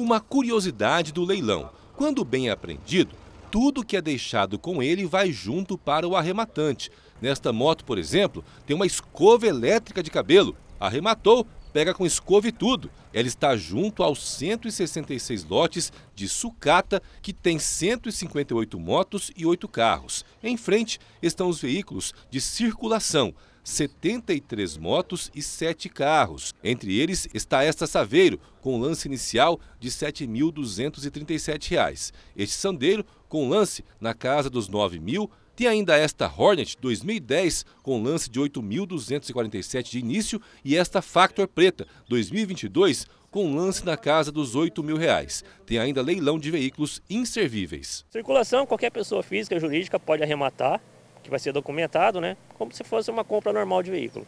uma curiosidade do leilão. Quando bem apreendido, tudo que é deixado com ele vai junto para o arrematante. Nesta moto, por exemplo, tem uma escova elétrica de cabelo. Arrematou, pega com escova e tudo. Ela está junto aos 166 lotes de sucata, que tem 158 motos e 8 carros. Em frente estão os veículos de circulação. 73 motos e 7 carros. Entre eles está esta Saveiro, com lance inicial de R$ 7.237. Este Sandeiro, com lance na casa dos R$ 9.000. Tem ainda esta Hornet 2010 com lance de 8.247 de início e esta Factor preta 2022 com lance na casa dos 8 mil reais. Tem ainda leilão de veículos inservíveis. Circulação, qualquer pessoa física, jurídica pode arrematar que vai ser documentado, né? Como se fosse uma compra normal de veículo.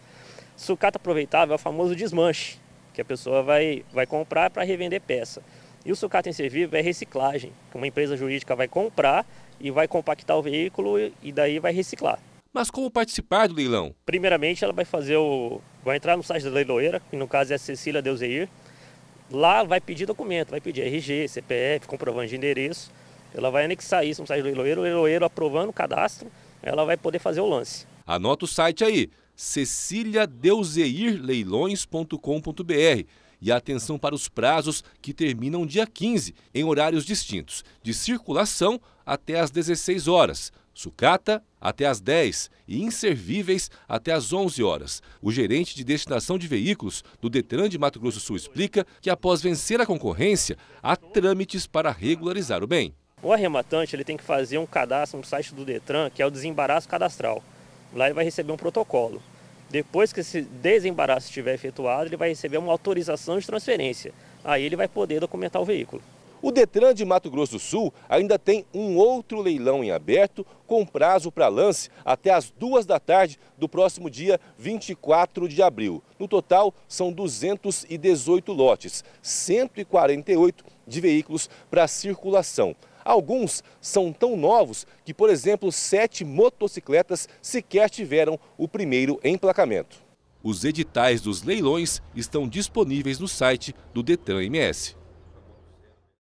Sucata aproveitável é o famoso desmanche, que a pessoa vai, vai comprar para revender peça. E o sucata em serviço é reciclagem, que uma empresa jurídica vai comprar e vai compactar o veículo e daí vai reciclar. Mas como participar do leilão? Primeiramente, ela vai fazer o. vai entrar no site da leiloeira, que no caso é a Cecília Deuseir. Lá vai pedir documento, vai pedir RG, CPF, comprovante de endereço. Ela vai anexar isso no site do leiloeiro, o leiloeiro aprovando o cadastro ela vai poder fazer o lance. Anota o site aí, ceciliadeuzeirleilões.com.br e atenção para os prazos que terminam dia 15, em horários distintos, de circulação até às 16 horas, sucata até às 10 e inservíveis até às 11 horas. O gerente de destinação de veículos do Detran de Mato Grosso do Sul explica que após vencer a concorrência, há trâmites para regularizar o bem. O arrematante ele tem que fazer um cadastro no site do Detran, que é o desembaraço cadastral. Lá ele vai receber um protocolo. Depois que esse desembaraço estiver efetuado, ele vai receber uma autorização de transferência. Aí ele vai poder documentar o veículo. O Detran de Mato Grosso do Sul ainda tem um outro leilão em aberto com prazo para lance até as duas da tarde do próximo dia 24 de abril. No total, são 218 lotes, 148 de veículos para circulação. Alguns são tão novos que, por exemplo, sete motocicletas sequer tiveram o primeiro emplacamento. Os editais dos leilões estão disponíveis no site do Detran MS.